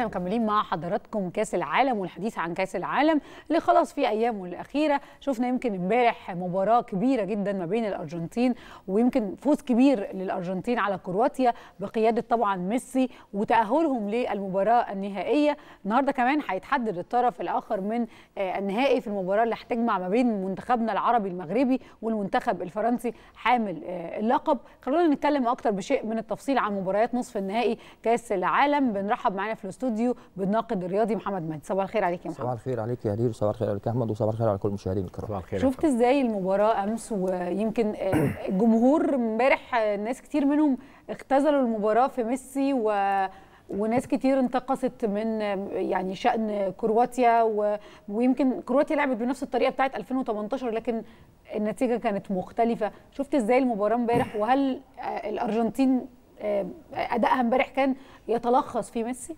احنا مكملين مع حضراتكم كاس العالم والحديث عن كاس العالم اللي خلاص في ايامه الاخيره شفنا يمكن امبارح مباراه كبيره جدا ما بين الارجنتين ويمكن فوز كبير للارجنتين على كرواتيا بقياده طبعا ميسي وتاهلهم للمباراه النهائيه النهارده كمان هيتحدد الطرف الاخر من آه، النهائي في المباراه اللي هتجمع ما بين منتخبنا العربي المغربي والمنتخب الفرنسي حامل آه، اللقب خلونا نتكلم اكتر بشيء من التفصيل عن مباريات نصف النهائي كاس العالم بنرحب معانا في الاستوديو بالناقد الرياضي محمد مهدي صباح الخير عليك يا محمد صباح الخير عليك يا هدير صباح الخير عليك يا احمد وصباح الخير على كل المشاهدين الكرام صباح الخير شفت ازاي المباراه امس ويمكن الجمهور آه، امبارح آه، ناس كتير منهم اختزلوا المباراه في ميسي و وناس كتير انتقصت من آه، يعني شأن كرواتيا و... ويمكن كرواتيا لعبت بنفس الطريقة بتاعه 2018 لكن النتيجة كانت مختلفة شفت ازاي المباراة امبارح وهل الأرجنتين أدائها امبارح كان يتلخص في ميسي؟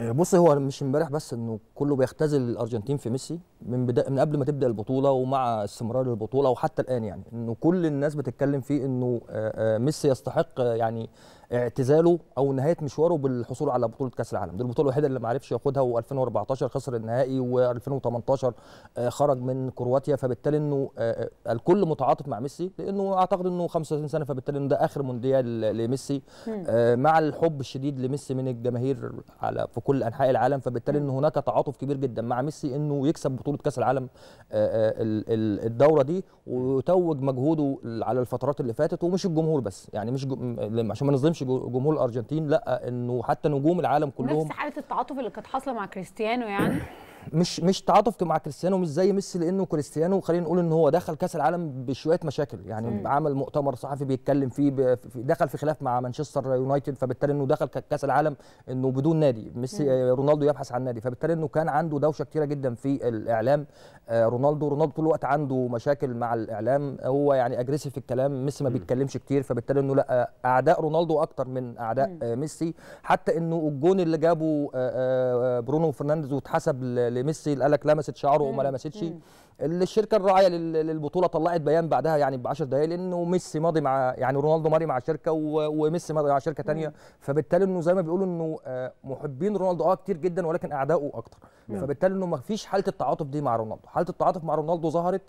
آه، بص هو مش امبارح بس انه كله بيختزل الارجنتين في ميسي من بدا من قبل ما تبدا البطوله ومع استمرار البطوله وحتى الان يعني انه كل الناس بتتكلم فيه انه آه، آه، ميسي يستحق آه، يعني اعتزاله او نهايه مشواره بالحصول على بطوله كاس العالم دي البطوله الوحيده اللي ما عرفش ياخدها و2014 خسر النهائي و2018 خرج من كرواتيا فبالتالي انه الكل متعاطف مع ميسي لانه اعتقد انه 35 سنه فبالتالي انه ده اخر مونديال لميسي مع الحب الشديد لميسي من الجماهير على في كل انحاء العالم فبالتالي ان هناك تعاطف كبير جدا مع ميسي انه يكسب بطوله بطوله كاس العالم آه، آه، الدوره دي ويتوج مجهوده على الفترات اللي فاتت ومش الجمهور بس يعني مش عشان ما نظلمش جمهور الارجنتين لا انه حتى نجوم العالم كلهم نفس حاله التعاطف اللي كانت حاصله مع كريستيانو يعني مش مش تعاطفت مع كريستيانو مش زي ميسي لانه كريستيانو خلينا نقول ان هو دخل كاس العالم بشويه مشاكل يعني مم. عمل مؤتمر صحفي بيتكلم فيه دخل في خلاف مع مانشستر يونايتد فبالتالي انه دخل كاس العالم انه بدون نادي ميسي آه، رونالدو يبحث عن نادي فبالتالي انه كان عنده دوشه كتيره جدا في الاعلام آه، رونالدو رونالدو طول الوقت عنده مشاكل مع الاعلام هو يعني اجريسيف في الكلام ميسي ما بيتكلمش كتير فبالتالي انه لا آه، اعداء رونالدو اكتر من اعداء ميسي حتى انه الجون اللي جابه برونو فرنانديز واتحسب لميسي قال لك لمست شعره وما لمستش الشركه الراعيه للبطوله طلعت بيان بعدها يعني ب 10 دقائق لانه ميسي ماضي مع يعني رونالدو ماضي مع شركه وميسي ماضي مع شركه ثانيه فبالتالي انه زي ما بيقولوا انه آه، محبين رونالدو اه كتير جدا ولكن اعدائه اكتر فبالتالي انه ما فيش حاله التعاطف دي مع رونالدو حاله التعاطف مع رونالدو ظهرت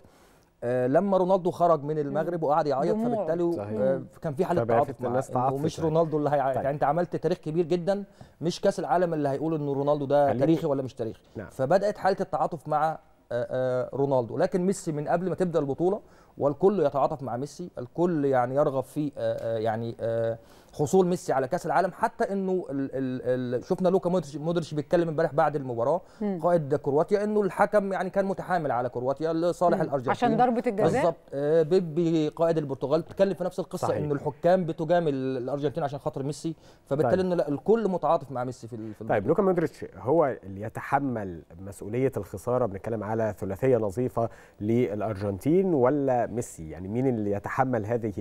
آه، لما رونالدو خرج من المغرب وقعد يعيط فبالتالي آه، كان في حاله تعاطف الناس ومش رونالدو اللي هيعيط طيب. يعني انت عملت تاريخ كبير جدا مش كاس العالم اللي هيقول ان رونالدو ده تاريخي ولا مش تاريخي نعم. فبدات حاله التعاطف مع آه، رونالدو لكن ميسي من قبل ما تبدا البطوله والكل يتعاطف مع ميسي الكل يعني يرغب في يعني حصول ميسي على كاس العالم حتى انه الـ الـ شفنا لوكا مودريتش مودريتش بيتكلم امبارح بعد المباراه قائد كرواتيا انه الحكم يعني كان متحامل على كرواتيا لصالح الارجنتين عشان ضربه الجزاء بالظبط آه، بيبي قائد البرتغال بيتكلم في نفس القصه صحيح. انه الحكام بتجامل الارجنتين عشان خاطر ميسي فبالتالي طيب. انه لا الكل متعاطف مع ميسي في البطوله طيب لوكا مودريتش هو اللي يتحمل مسؤوليه الخساره بنتكلم على ثلاثيه نظيفه للارجنتين ولا ميسي يعني مين اللي يتحمل هذه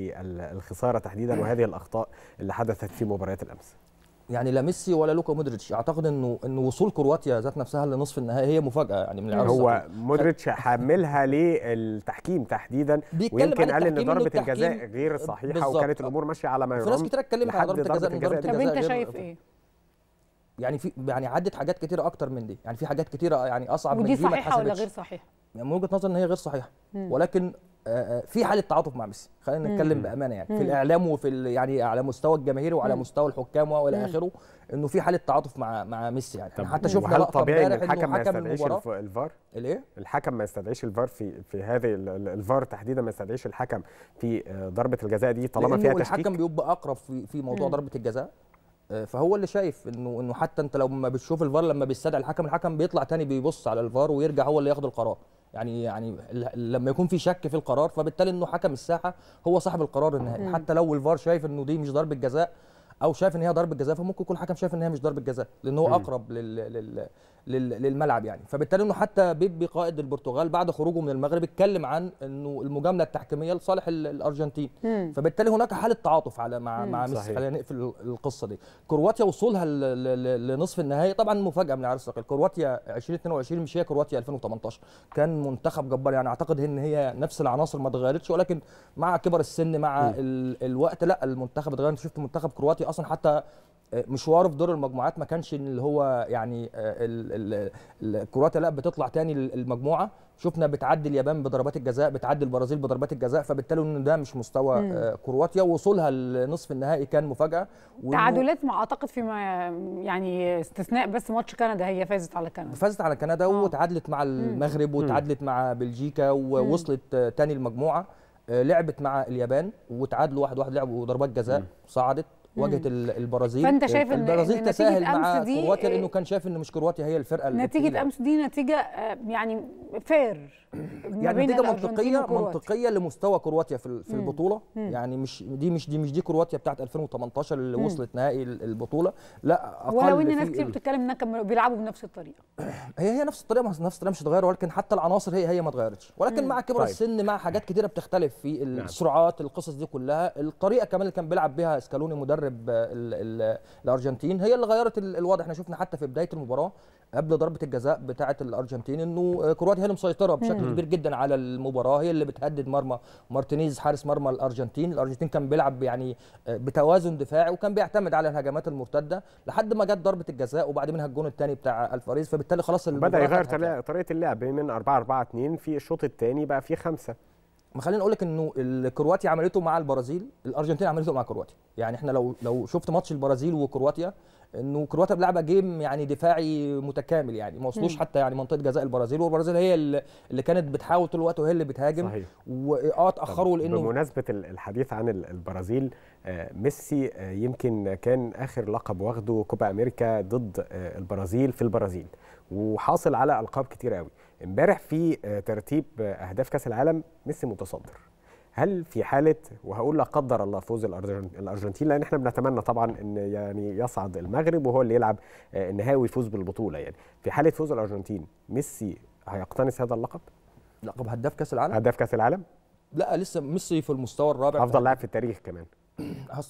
الخساره تحديدا وهذه الاخطاء اللي حدثت في مباريات الامس يعني لا ميسي ولا لوكا مودريتش اعتقد انه ان وصول كرواتيا ذات نفسها لنصف النهائي هي مفاجاه يعني من هو مودريتش حملها للتحكيم تحديدا ويمكن قال ان ضربه الجزاء غير صحيحه وكانت الامور ماشيه على ما يرام في ناس كتير اتكلمت على ضربه الجزاء ضربه الجزاء طب انت شايف ايه؟ يعني في يعني عدت حاجات كتيره اكتر من دي يعني في حاجات كتيره يعني اصعب من دي ودي صحيحه ولا غير صحيحه يعني من وجهه نظري ان هي غير صحيحه ولكن آه، آه، في حاله تعاطف مع ميسي خلينا نتكلم بامانه يعني في الاعلام وفي يعني على مستوى الجماهير وعلى مستوى الحكام والى اخره انه في حاله تعاطف مع مع ميسي يعني طب حتى شفنا هل طبيعي ان الحكم ما يستدعيش الفار الايه الحكم ما يستدعيش الفار في في هذه الفار تحديدا ما يستدعيش الحكم في آه، ضربه الجزاء دي طالما فيها تشكيك الحكم بيبقى اقرب في في موضوع مم. ضربه الجزاء فهو اللي شايف انه انه حتى انت لو ما بتشوف الفار لما بيستدعي الحكم الحكم بيطلع تاني بيبص على الفار ويرجع هو اللي ياخد القرار يعني يعني لما يكون في شك في القرار فبالتالي انه حكم الساحه هو صاحب القرار النهائي حتى لو الفار شايف انه دي مش ضربه جزاء او شايف ان هي ضربه جزاء فممكن يكون الحكم شايف ان هي مش ضربه جزاء لان هو اقرب لل... لل... للملعب يعني فبالتالي انه حتى بيبي قائد البرتغال بعد خروجه من المغرب اتكلم عن انه المجامله التحكيميه لصالح الارجنتين مم. فبالتالي هناك حاله تعاطف على مع مم. مع ميسي خلينا نقفل القصه دي كرواتيا وصولها لنصف النهائي طبعا مفاجاه من عرس الثقيل كرواتيا 2022 مش هي كرواتيا 2018 كان منتخب جبار يعني اعتقد ان هي نفس العناصر ما اتغيرتش ولكن مع كبر السن مع مم. الوقت لا المنتخب اتغير انت شفت منتخب كرواتيا اصلا حتى مشواره في دور المجموعات ما كانش اللي هو يعني آه، كرواتيا لا بتطلع تاني المجموعه شفنا بتعدي اليابان بضربات الجزاء بتعدي البرازيل بضربات الجزاء فبالتالي ان ده مش مستوى مم. آه، كرواتيا وصولها لنصف النهائي كان مفاجاه تعادلات ما اعتقد فيما يعني استثناء بس ماتش كندا هي فازت على كندا فازت على كندا آه. وتعادلت مع المغرب وتعادلت مع بلجيكا ووصلت آه، تاني المجموعه لعبت مع اليابان وتعادلوا واحد واحد لعبوا ضربات جزاء صعدت واجهه البرازيل فانت شايف ان البرازيل تساهل مع كرواتيا لانه إيه؟ كان شايف ان مش كرواتيا هي الفرقه نتيجه امس دي نتيجه آه، يعني فير يعني نتيجه منطقيه منطقيه لمستوى كرواتيا في, في البطوله مم. يعني مش دي مش دي مش دي كرواتيا بتاعت 2018 اللي مم. وصلت نهائي البطوله لا اقل ولو ان ناس كتير بتتكلم انها كانوا بيلعبوا بنفس الطريقه هي هي نفس الطريقه نفس الطريقه مش اتغير ولكن حتى العناصر هي هي ما اتغيرتش ولكن مم. مع كبر طيب. السن مع حاجات كتيره بتختلف في نعم. السرعات القصص دي كلها الطريقه كمان اللي كان بيلعب بيها سكالوني مدرب مدرب آه، الارجنتين هي اللي غيرت الوضع احنا شفنا حتى في بدايه المباراه قبل ضربه الجزاء بتاعه الارجنتين انه آه، كرواتيا هي اللي مسيطره بشكل كبير جدا على المباراه هي اللي بتهدد مرمى مارتينيز حارس مرمى الارجنتين الارجنتين كان بيلعب يعني آه، بتوازن دفاعي وكان بيعتمد على الهجمات المرتده لحد ما جت ضربه الجزاء وبعد منها الجون الثاني بتاع الفاريز فبالتالي خلاص بدا يغير طريقه اللعب من 4 4 2 في الشوط الثاني بقى في خمسه ما خليني اقول لك انه كرواتيا عملته مع البرازيل الارجنتين عملته مع كرواتيا يعني احنا لو لو شفت ماتش البرازيل وكرواتيا انه كرواتيا بلعبه جيم يعني دفاعي متكامل يعني ما وصلوش حتى يعني منطقه جزاء البرازيل والبرازيل هي اللي كانت بتحاول طول الوقت وهي اللي بتهاجم صحيح واه اتاخروا لانه بمناسبه الحديث عن البرازيل آه، ميسي آه، يمكن كان اخر لقب واخده كوبا امريكا ضد آه، البرازيل في البرازيل وحاصل على القاب كتير قوي امبارح في آه، ترتيب آه، اهداف كاس العالم ميسي متصدر هل في حاله وهقول لا قدر الله فوز الارجنتين لان احنا بنتمنى طبعا ان يعني يصعد المغرب وهو اللي يلعب آه، النهائي ويفوز بالبطوله يعني في حاله فوز الارجنتين ميسي هيقتنص هذا اللقب لقب هداف كاس العالم هداف كاس العالم لا لسه ميسي في المستوى الرابع افضل لاعب في التاريخ كمان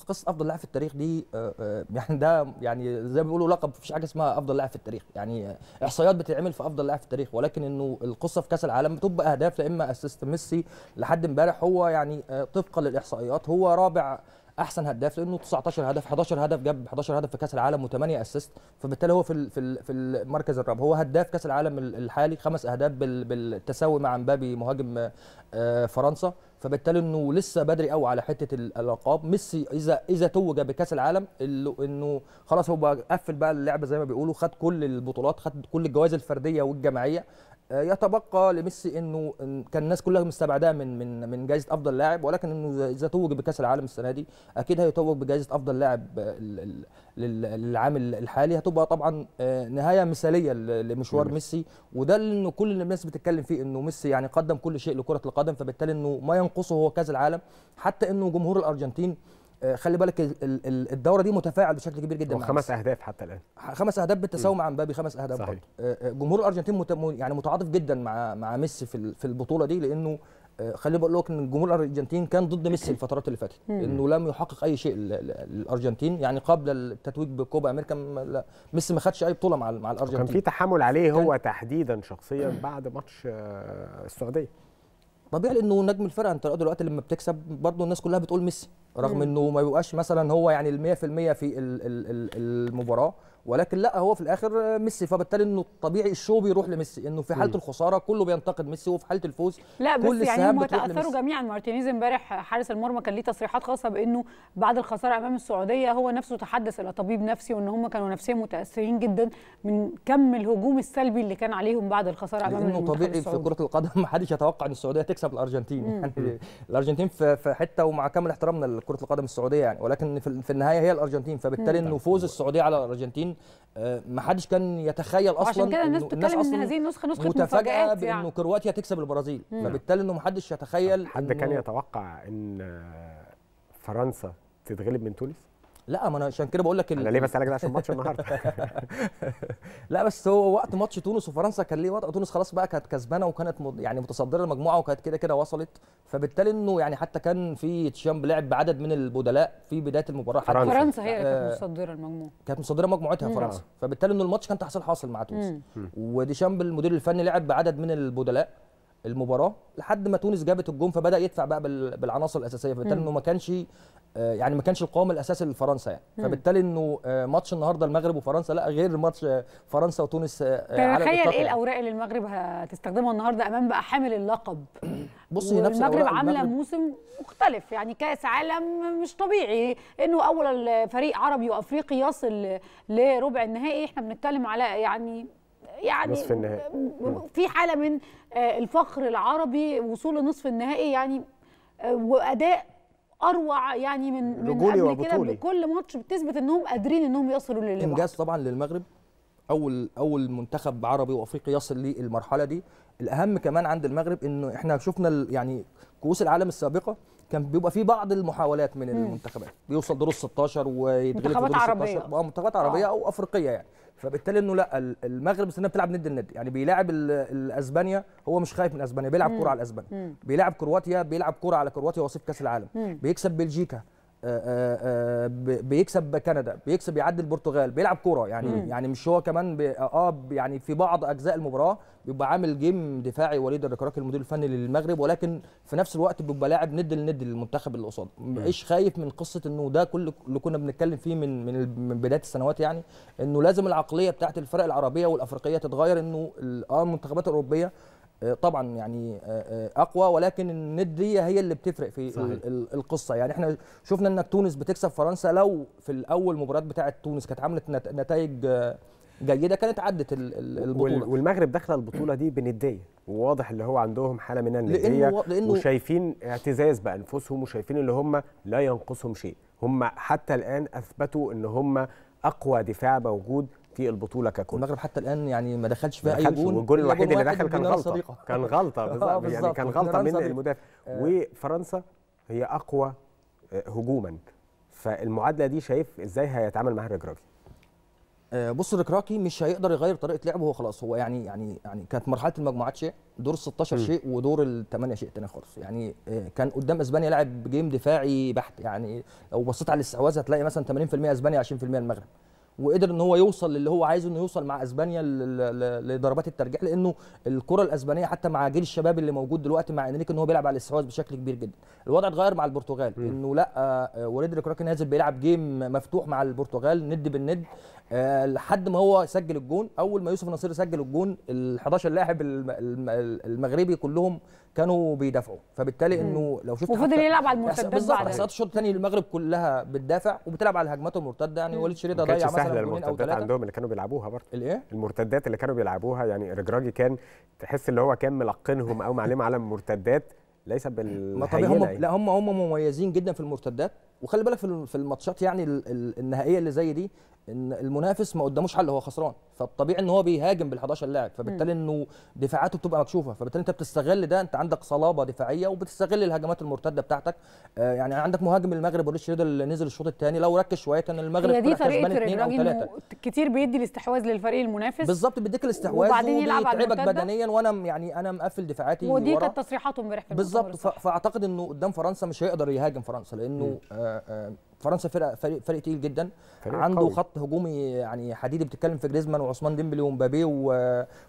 قصه افضل لاعب في التاريخ دي آه، آه، يعني ده يعني زي ما بيقولوا لقب مفيش حاجه اسمها افضل لاعب في التاريخ يعني احصائيات بتتعمل في افضل لاعب في التاريخ ولكن انه القصه في كاس العالم بتبقى اهداف يا اما اسيست ميسي لحد امبارح هو يعني آه، طبقا للاحصائيات هو رابع احسن هداف لانه 19 هدف 11 هدف جاب 11 هدف في كاس العالم و8 اسيست فبالتالي هو في في في المركز الرابع هو هداف كاس العالم الحالي خمس اهداف بالتساوي مع مبابي مهاجم فرنسا فبالتالي انه لسه بدري قوي على حته الالقاب ميسي اذا اذا توج بكاس العالم انه خلاص هو بقى قفل بقى اللعبه زي ما بيقولوا خد كل البطولات خد كل الجوائز الفرديه والجماعيه آه، يتبقى لميسي انه كان الناس كلها مستبعداه من من من جائزه افضل لاعب ولكن انه اذا توج بكاس العالم السنه دي اكيد هيتوج بجائزه افضل لاعب للعام الحالي هتبقى طبعا آه، نهايه مثاليه لمشوار ميسي وده اللي كل الناس بتتكلم فيه انه ميسي يعني قدم كل شيء لكره القدم فبالتالي انه ما ينقصه هو كاس العالم حتى انه جمهور الارجنتين آه، خلي بالك الدوره دي متفاعل بشكل كبير جدا خمس اهداف حتى الان خمس اهداف بالتساوي مع مبابي خمس اهداف صحيح. آه، جمهور الارجنتين يعني متعاطف جدا مع مع ميسي في البطوله دي لانه آه، خليني بقول لك ان الجمهور الارجنتين كان ضد ميسي الفترات اللي فاتت انه لم يحقق اي شيء للارجنتين يعني قبل التتويج بكوبا امريكا ميسي ما خدش اي بطوله مع مع الارجنتين كان في تحامل عليه هو تحديدا شخصيا بعد ماتش آه، السعوديه طبيعي لانه نجم الفرقه انت دلوقتي لما بتكسب برضه الناس كلها بتقول ميسي رغم انه ما بيبقاش مثلا هو يعني ال 100% في المباراه ولكن لا هو في الاخر ميسي فبالتالي انه الطبيعي الشو بيروح لميسي انه في حاله الخساره كله بينتقد ميسي وفي حاله الفوز لا بس كل يعني هم تاثروا جميعا مارتينيز امبارح حارس المرمى كان ليه تصريحات خاصه بانه بعد الخساره امام السعوديه هو نفسه تحدث الى طبيب نفسي وان هم كانوا نفسيا متاثرين جدا من كم الهجوم السلبي اللي كان عليهم بعد الخساره امام لانه طبيعي في كره القدم ما حدش يتوقع ان السعوديه تكسب الارجنتين يعني الارجنتين في حته ومع كامل احترامنا كره القدم السعوديه يعني ولكن في النهايه هي الارجنتين فبالتالي انه فوز السعوديه على الارجنتين آه، ما حدش كان يتخيل اصلا عشان كده الناس بتتكلم ان هذه النسخه نسخه مفاجاه بانه يعني. كرواتيا تكسب البرازيل فبالتالي انه ما حدش يتخيل حد كان يتوقع ان فرنسا تتغلب من تونس لا ما انا عشان كده بقول لك انا ليه بسالك ده عشان ماتش النهارده لا بس هو وقت ماتش تونس وفرنسا كان ليه وقت تونس خلاص بقى كانت كسبانه وكانت يعني متصدره المجموعه وكانت كده كده وصلت فبالتالي انه يعني حتى كان في تشامب لعب بعدد من البدلاء في بدايه المباراه فرنسا, فرنسا هي اللي كانت آه، متصدره المجموعه كانت متصدره مجموعتها فرنسا فبالتالي انه الماتش كان تحصيل حاصل مع تونس وديشامب المدير الفني لعب بعدد من البدلاء المباراه لحد ما تونس جابت الجون فبدا يدفع بقى بالعناصر الاساسيه فبالتالي انه ما كانش آه، يعني ما كانش القوام الاساسي لفرنسا يعني فبالتالي انه آه، ماتش النهارده المغرب وفرنسا لا غير ماتش فرنسا وتونس آه، على طيب، تخيل ايه يعني. الاوراق اللي المغرب هتستخدمها النهارده امام بقى حامل اللقب بصي نفس المغرب عامله موسم مختلف يعني كاس عالم مش طبيعي انه اول فريق عربي وافريقي يصل لربع النهائي احنا بنتكلم على يعني يعني نصف النهائي في حاله من آه، الفخر العربي وصول لنصف النهائي يعني آه، واداء اروع يعني من رجولي من قبل كده كل ماتش بتثبت انهم قادرين انهم يصلوا للمغرب انجاز طبعا للمغرب اول اول منتخب عربي وافريقي يصل للمرحله دي الاهم كمان عند المغرب انه احنا شفنا يعني كؤوس العالم السابقه كان بيبقى في بعض المحاولات من المنتخبات بيوصل دور 16 ويتغلب دور 16 آه، منتخبات عربيه اه منتخبات عربيه او افريقيه يعني فبالتالي انه لا المغرب السنه بتلعب ند الند يعني بيلاعب اسبانيا هو مش خايف من اسبانيا بيلعب كوره على اسبانيا بيلاعب كرواتيا بيلعب كوره على كرواتيا وصيف كاس العالم بيكسب بلجيكا آه، آه، آه، بيكسب كندا بيكسب يعدي البرتغال بيلعب كوره يعني مم. يعني مش هو كمان اه يعني في بعض اجزاء المباراه بيبقى عامل جيم دفاعي وليد الركراكي المدير الفني للمغرب ولكن في نفس الوقت بيبقى لاعب ند لند للمنتخب اللي قصاده مش خايف من قصه انه ده كل اللي كنا بنتكلم فيه من من بدايه السنوات يعني انه لازم العقليه بتاعت الفرق العربيه والافريقيه تتغير انه اه المنتخبات الاوروبيه آه، طبعا يعني آه، آه، اقوى ولكن النديه هي اللي بتفرق في صحيح. القصه يعني احنا شفنا انك تونس بتكسب فرنسا لو في الاول مباراه بتاعه تونس كانت عملت نتائج جيده كانت عدت البطوله والمغرب داخله البطوله دي بنديه وواضح اللي هو عندهم حاله من النديه لأنه لأنه وشايفين اعتزاز بانفسهم وشايفين اللي هم لا ينقصهم شيء هم حتى الان اثبتوا ان هم اقوى دفاع موجود في البطوله ككل المغرب حتى الان يعني ما دخلش فيها اي جول والجول الوحيد اللي دخل كان غلطه كان غلطه آه، بالظبط يعني كان غلطه من المدافع آه. وفرنسا هي اقوى آه، هجوما فالمعادله دي شايف ازاي هيتعامل معاها الركراكي آه، بص الركراكي مش هيقدر يغير طريقه لعبه هو خلاص هو يعني يعني يعني كانت مرحله المجموعات شيء دور ال 16 شيء ودور الثمانيه شيء تاني خالص يعني كان قدام اسبانيا لاعب جيم دفاعي بحت يعني لو بصيت على الاستحواذ هتلاقي مثلا 80% اسبانيا 20% المغرب وقدر ان هو يوصل للي هو عايزه انه يوصل مع اسبانيا لضربات الترجيح لانه الكره الاسبانيه حتى مع جيل الشباب اللي موجود دلوقتي مع انريكي ان هو بيلعب على الاستحواذ بشكل كبير جدا الوضع اتغير مع البرتغال م. انه لا آه، وليد الكراكي نازل بيلعب جيم مفتوح مع البرتغال ند بالند آه، لحد ما هو سجل الجون اول ما يوسف نصير سجل الجون ال 11 لاعب المغربي كلهم كانوا بيدافعوا فبالتالي انه لو شفت وفضل يلعب على المرتدات بالظبط احصائيات الشوط الثاني المغرب كلها بتدافع وبتلعب على هجمات المرتده يعني وليد شريده ضيع مثلا سهله المرتدات عندهم اللي كانوا بيلعبوها برضه الايه المرتدات اللي كانوا بيلعبوها يعني رجراجي كان تحس اللي هو كان ملقنهم او معلم على المرتدات ليس بال هم يعني. لا هم هم مميزين جدا في المرتدات وخلي بالك في الماتشات يعني النهائيه اللي زي دي ان المنافس ما قداموش حل هو خسران فالطبيعي ان هو بيهاجم بال11 لاعب فبالتالي انه دفاعاته بتبقى مكشوفه فبالتالي انت بتستغل ده انت عندك صلابه دفاعيه وبتستغل الهجمات المرتده بتاعتك آه يعني عندك مهاجم المغرب وريش شريدر اللي نزل الشوط الثاني لو ركز شويه كان المغرب هي دي طريقه الراجل كتير بيدي الاستحواذ للفريق المنافس بالظبط بيديك الاستحواذ وبعدين يلعب على بدنيا وانا يعني انا مقفل دفاعاتي ودي كانت تصريحاته امبارح بالظبط فاعتقد انه قدام فرنسا مش هيقدر يهاجم فرنسا لانه آه آه فرنسا فرقه فريق, فريق تقيل جدا فريق عنده قوي. خط هجومي يعني حديدي بتتكلم في جريزمان وعثمان ديمبلي ومبابي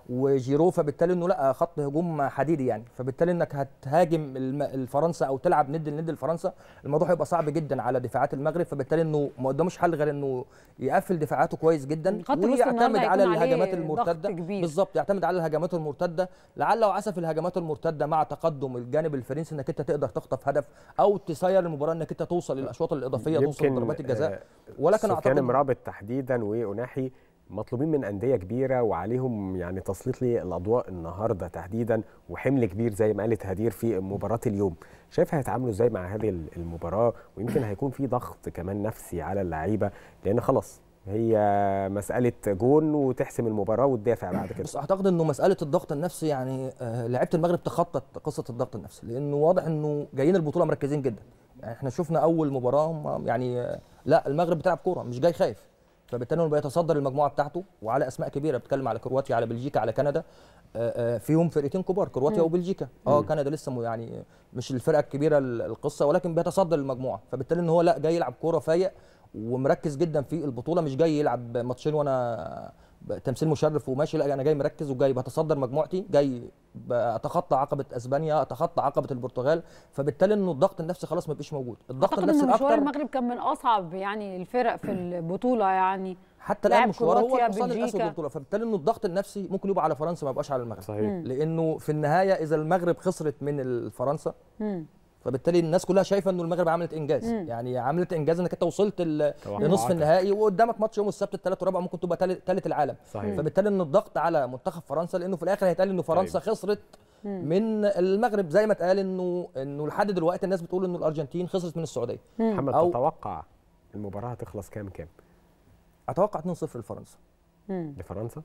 وجيرو فبالتالي انه لا خط هجوم حديدي يعني فبالتالي انك هتهاجم الفرنسا او تلعب ند لند لفرنسا الموضوع هيبقى صعب جدا على دفاعات المغرب فبالتالي انه ما قداموش حل غير انه يقفل دفاعاته كويس جدا ويعتمد على الهجمات المرتده بالظبط يعتمد على الهجمات المرتده لعل وعسى في الهجمات المرتده مع تقدم الجانب الفرنسي انك انت تقدر تخطف هدف او تسير المباراه انك انت توصل للاشواط الاضافيه توصل ضربات الجزاء آه، ولكن اعتقد مرابط تحديدا واناحي مطلوبين من انديه كبيره وعليهم يعني تسليط للاضواء النهارده تحديدا وحمل كبير زي ما قالت هدير في مباراه اليوم شايف هيتعاملوا ازاي مع هذه المباراه ويمكن هيكون في ضغط كمان نفسي على اللعيبه لان خلاص هي مساله جون وتحسم المباراه وتدافع بعد كده بس اعتقد انه مساله الضغط النفسي يعني آه، لعيبه المغرب تخطت قصه الضغط النفسي لانه واضح انه جايين البطوله مركزين جدا يعني احنا شفنا اول مباراه يعني لا المغرب بتلعب كوره مش جاي خايف فبالتالي هو بيتصدر المجموعه بتاعته وعلى اسماء كبيره بتكلم على كرواتيا على بلجيكا على كندا آه، آه، فيهم فرقتين كبار كرواتيا وبلجيكا اه كندا لسه يعني مش الفرقه الكبيره القصه ولكن بيتصدر المجموعه فبالتالي ان هو لا جاي يلعب كوره فايق ومركز جدا في البطوله مش جاي يلعب ماتشين وانا تمثيل مشرف وماشي لا انا جاي مركز وجاي بتصدر مجموعتي جاي اتخطى عقبه اسبانيا اتخطى عقبه البرتغال فبالتالي انه الضغط النفسي خلاص ما بقاش موجود الضغط النفسي اكتر مشوار المغرب كان من اصعب يعني الفرق في البطوله يعني حتى الان مشواره هو الحصان الاسود البطوله فبالتالي انه الضغط النفسي ممكن يبقى على فرنسا ما يبقاش على المغرب صحيح. لانه في النهايه اذا المغرب خسرت من فرنسا فبالتالي الناس كلها شايفه انه المغرب عملت انجاز مم. يعني عملت انجاز انك انت وصلت لنصف النهائي وقدامك ماتش يوم السبت الثلاث ورابع ممكن تبقى ثالث العالم صحيح. فبالتالي ان الضغط على منتخب فرنسا لانه في الاخر هيتقال انه فرنسا طيب. خسرت من المغرب زي ما اتقال انه انه لحد دلوقتي الناس بتقول انه الارجنتين خسرت من السعوديه محمد تتوقع المباراه هتخلص كام كام اتوقع 2-0 لفرنسا لفرنسا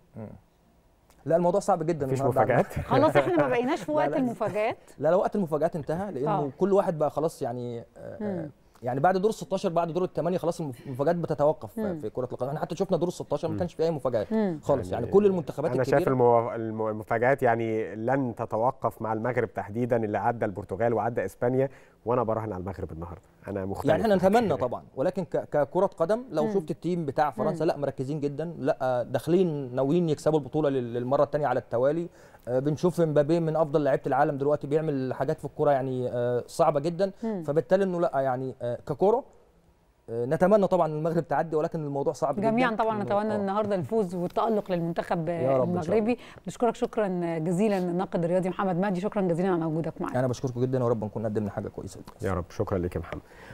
لا الموضوع صعب جدا مفيش مفاجآت خلاص احنا ما بقيناش في وقت المفاجآت لا لا وقت المفاجآت انتهى لأنه آه. كل واحد بقى خلاص يعني آه، آه، يعني بعد دور ال 16 بعد دور الثمانيه خلاص المفاجات بتتوقف مم. في كره القدم احنا حتى شفنا دور ال 16 ما كانش في اي مفاجات خالص يعني, يعني كل المنتخبات انا شايف المفاجات يعني لن تتوقف مع المغرب تحديدا اللي عدى البرتغال وعدى اسبانيا وانا براهن على المغرب النهارده انا مختلف يعني احنا نتمنى طبعا ولكن ككره قدم لو شفت التيم بتاع فرنسا لا مركزين جدا لا داخلين ناويين يكسبوا البطوله للمره الثانيه على التوالي آه، بنشوف مبابي من افضل لعيبه العالم دلوقتي بيعمل حاجات في الكوره يعني آه، صعبه جدا فبالتالي انه لا يعني آه، ككره نتمنى طبعا المغرب تعدي ولكن الموضوع صعب جميعا جدا جميعا طبعا نتمنى آه. النهارده الفوز والتالق للمنتخب المغربي بشكرك شكرا جزيلا الناقد الرياضي محمد مهدي شكرا جزيلا على وجودك معنا انا بشكركم جدا ورب نكون قدمنا حاجه كويسه يا رب شكرا لك يا محمد